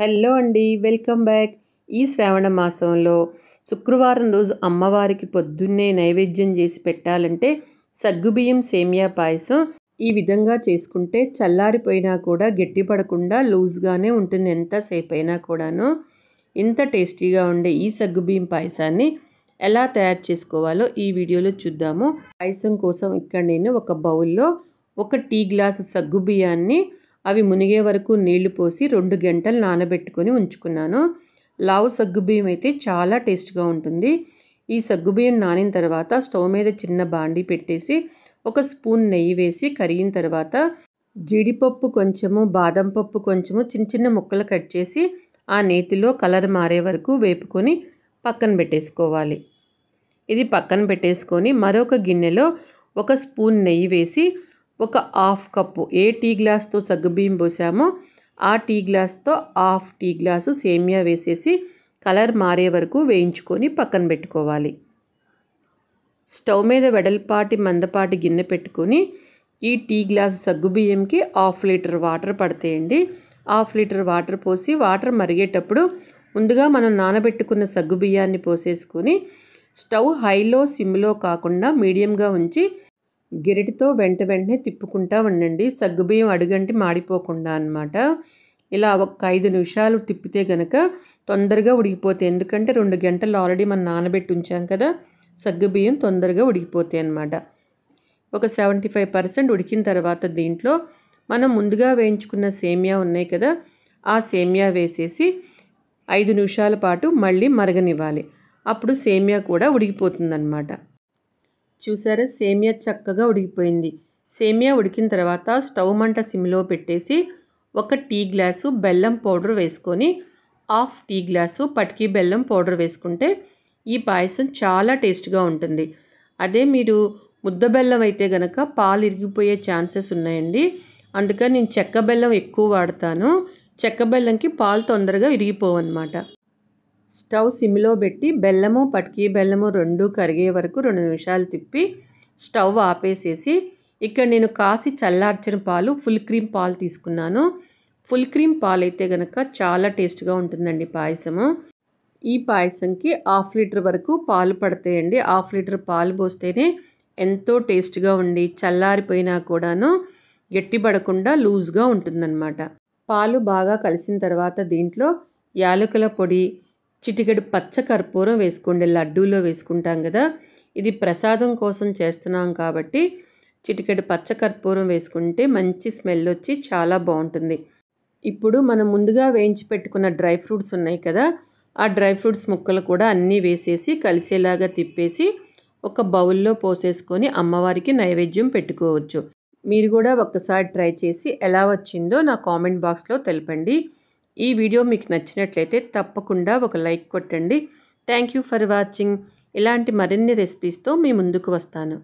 hello అండి welcome back ఈ శ్రావణ మాసంలో శుక్రవారం రోజు అమ్మవారికి పొద్దున్నే నైవేద్యం చేసి పెట్టాలంటే సగ్గుబియ్యం సేమియా పాయసం ఈ విధంగా చేసుకుంటే చల్లారిపోయినా కూడా గట్టిపడకుండా లూజ్గానే ఉంటుంది ఎంతసేపు అయినా కూడాను ఇంత టేస్టీగా ఉండే ఈ సగ్గుబియ్యం పాయసాన్ని ఎలా తయారు చేసుకోవాలో ఈ వీడియోలో చూద్దాము పాయసం కోసం ఇక్కడ నేను ఒక బౌల్లో ఒక టీ గ్లాసు సగ్గుబియ్యాన్ని అవి మునిగే వరకు నీళ్లు పోసి రెండు గంటలు నానబెట్టుకొని ఉంచుకున్నాను లావు సగ్గుబియ్యం అయితే చాలా టేస్ట్గా ఉంటుంది ఈ సగ్గుబియ్యం నానిన తర్వాత స్టవ్ మీద చిన్న బాండి పెట్టేసి ఒక స్పూన్ నెయ్యి వేసి కరిగిన తర్వాత జీడిపప్పు కొంచెము బాదం పప్పు కొంచెము చిన్న చిన్న ముక్కలు కట్ చేసి ఆ నేతిలో కలర్ మారే వరకు వేపుకొని పక్కన పెట్టేసుకోవాలి ఇది పక్కన పెట్టేసుకొని మరొక గిన్నెలో ఒక స్పూన్ నెయ్యి వేసి ఒక హాఫ్ కప్పు ఏ టీ గ్లాస్తో సగ్గుబియ్యం పోసామో ఆ టీ గ్లాస్తో హాఫ్ టీ గ్లాసు సేమియా వేసేసి కలర్ మారే వరకు వేయించుకొని పక్కన పెట్టుకోవాలి స్టవ్ మీద వెడల్పాటి మందపాటి గిన్నె పెట్టుకొని ఈ టీ గ్లాసు సగ్గుబియ్యంకి హాఫ్ లీటర్ వాటర్ పడతాయండి హాఫ్ లీటర్ వాటర్ పోసి వాటర్ మరిగేటప్పుడు ముందుగా మనం నానబెట్టుకున్న సగ్గుబియ్యాన్ని పోసేసుకొని స్టవ్ హైలో సిమ్లో కాకుండా మీడియంగా ఉంచి గిరిటితో వెంట వెంటనే తిప్పుకుంటా ఉండండి సగ్గుబియ్యం అడుగంటి మాడిపోకుండా అనమాట ఇలా ఒక ఐదు నిమిషాలు తిప్పితే గనక తొందరగా ఉడికిపోతాయి ఎందుకంటే రెండు గంటలు ఆల్రెడీ మనం నానబెట్టి ఉంచాం కదా సగ్గుబియ్యం తొందరగా ఉడికిపోతాయి అనమాట ఒక సెవెంటీ ఫైవ్ పర్సెంట్ ఉడికిన తర్వాత దీంట్లో మనం ముందుగా వేయించుకున్న సేమియా ఉన్నాయి కదా ఆ సేమియా వేసేసి ఐదు నిమిషాల పాటు మళ్ళీ మరగనివ్వాలి అప్పుడు సేమియా కూడా ఉడికిపోతుందన్నమాట చూసారా సేమియా చక్కగా ఉడికిపోయింది సేమియా ఉడికిన తర్వాత స్టవ్ మంట సిమ్లో పెట్టేసి ఒక టీ గ్లాసు బెల్లం పౌడర్ వేసుకొని హాఫ్ టీ గ్లాసు పటికీ బెల్లం పౌడర్ వేసుకుంటే ఈ పాయసం చాలా టేస్ట్గా ఉంటుంది అదే మీరు ముద్ద బెల్లం అయితే గనక పాలు ఇరిగిపోయే ఛాన్సెస్ ఉన్నాయండి అందుకని నేను చెక్క బెల్లం ఎక్కువ వాడతాను చెక్క బెల్లంకి పాలు తొందరగా ఇరిగిపోవన్నమాట స్టవ్ సిమ్లో పెట్టి బెల్లము పటికి బెల్లము రెండు కరిగే వరకు రెండు నిమిషాలు తిప్పి స్టవ్ ఆపేసేసి ఇక్కడ నేను కాసి చల్లార్చిన పాలు ఫుల్ క్రీమ్ పాలు తీసుకున్నాను ఫుల్ క్రీమ్ పాలు అయితే కనుక చాలా టేస్ట్గా ఉంటుందండి పాయసము ఈ పాయసంకి హాఫ్ లీటర్ వరకు పాలు పడతాయండి హాఫ్ లీటర్ పాలు పోస్తేనే ఎంతో టేస్ట్గా ఉండి చల్లారిపోయినా కూడాను గట్టిపడకుండా లూజ్గా ఉంటుందన్నమాట పాలు బాగా కలిసిన తర్వాత దీంట్లో యాలకుల పొడి చిటికెడు పచ్చ కర్పూరం వేసుకోండి లడ్డూలో వేసుకుంటాం కదా ఇది ప్రసాదం కోసం చేస్తున్నాం కాబట్టి చిటికెడు పచ్చ కర్పూరం వేసుకుంటే మంచి స్మెల్ వచ్చి చాలా బాగుంటుంది ఇప్పుడు మనం ముందుగా వేయించి పెట్టుకున్న డ్రై ఫ్రూట్స్ ఉన్నాయి కదా ఆ డ్రై ఫ్రూట్స్ ముక్కలు కూడా అన్నీ వేసేసి కలిసేలాగా తిప్పేసి ఒక బౌల్లో పోసేసుకొని అమ్మవారికి నైవేద్యం పెట్టుకోవచ్చు మీరు కూడా ఒక్కసారి ట్రై చేసి ఎలా వచ్చిందో నా కామెంట్ బాక్స్లో తెలపండి ఈ వీడియో మీకు నచ్చినట్లయితే తప్పకుండా ఒక లైక్ కొట్టండి థ్యాంక్ యూ ఫర్ వాచింగ్ ఇలాంటి మరిన్ని రెసిపీస్తో మీ ముందుకు వస్తాను